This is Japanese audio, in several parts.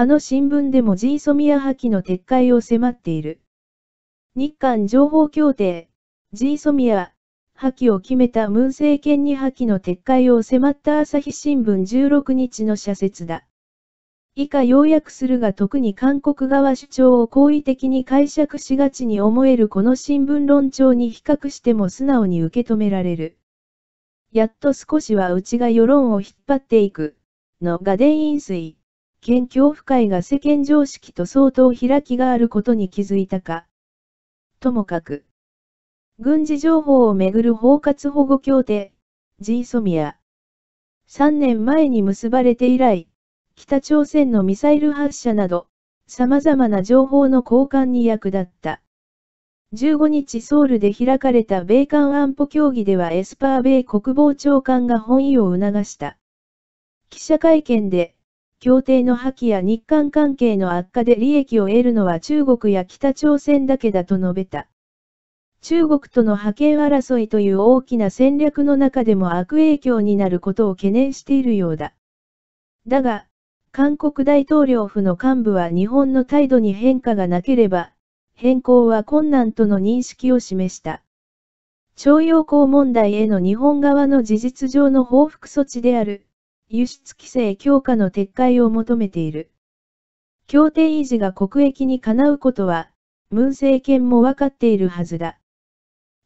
あの新聞でもジーソミア破棄の撤回を迫っている。日韓情報協定、ジーソミア破棄を決めたムン政権に破棄の撤回を迫った朝日新聞16日の社説だ。以下要約するが特に韓国側主張を好意的に解釈しがちに思えるこの新聞論調に比較しても素直に受け止められる。やっと少しはうちが世論を引っ張っていく、のが伝引水。県恐怖会が世間常識と相当開きがあることに気づいたか。ともかく、軍事情報をめぐる包括保護協定、ジーソミア。3年前に結ばれて以来、北朝鮮のミサイル発射など、様々な情報の交換に役立った。15日ソウルで開かれた米韓安保協議ではエスパー米国防長官が本意を促した。記者会見で、協定の破棄や日韓関係の悪化で利益を得るのは中国や北朝鮮だけだと述べた。中国との覇権争いという大きな戦略の中でも悪影響になることを懸念しているようだ。だが、韓国大統領府の幹部は日本の態度に変化がなければ、変更は困難との認識を示した。徴用工問題への日本側の事実上の報復措置である、輸出規制強化の撤回を求めている。協定維持が国益にかなうことは、ムン政権もわかっているはずだ。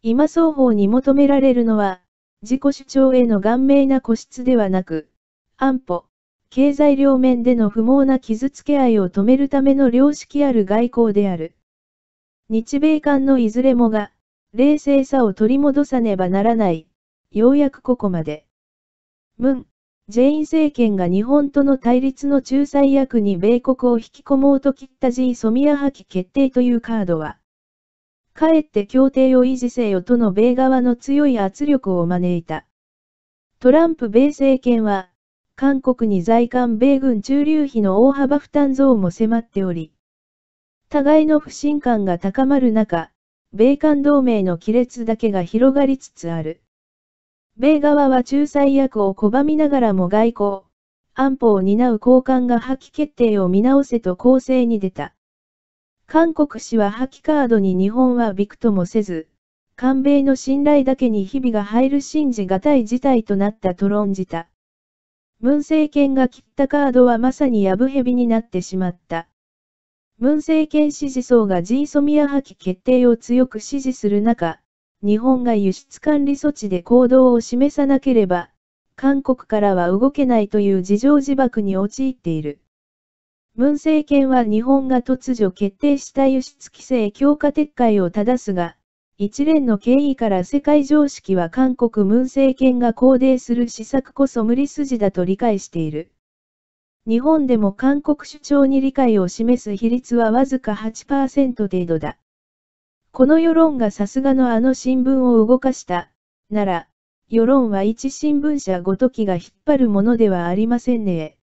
今双方に求められるのは、自己主張への顔面な固執ではなく、安保、経済両面での不毛な傷つけ合いを止めるための良識ある外交である。日米間のいずれもが、冷静さを取り戻さねばならない。ようやくここまで。ムン、ジェイン政権が日本との対立の仲裁役に米国を引き込もうと切った G ソミア破棄決定というカードは、かえって協定を維持せよとの米側の強い圧力を招いた。トランプ米政権は、韓国に在韓米軍駐留費の大幅負担増も迫っており、互いの不信感が高まる中、米韓同盟の亀裂だけが広がりつつある。米側は仲裁役を拒みながらも外交、安保を担う高官が破棄決定を見直せと公正に出た。韓国氏は破棄カードに日本はびくともせず、韓米の信頼だけに日々が入る信じがたい事態となったと論じた。文政権が切ったカードはまさにヤブヘビになってしまった。文政権支持層がジーソミア破棄決定を強く支持する中、日本が輸出管理措置で行動を示さなければ、韓国からは動けないという事情自爆に陥っている。文政権は日本が突如決定した輸出規制強化撤回を正すが、一連の経緯から世界常識は韓国文政権が肯定する施策こそ無理筋だと理解している。日本でも韓国主張に理解を示す比率はわずか8%程度だ。この世論がさすがのあの新聞を動かした、なら、世論は一新聞社ごときが引っ張るものではありませんね。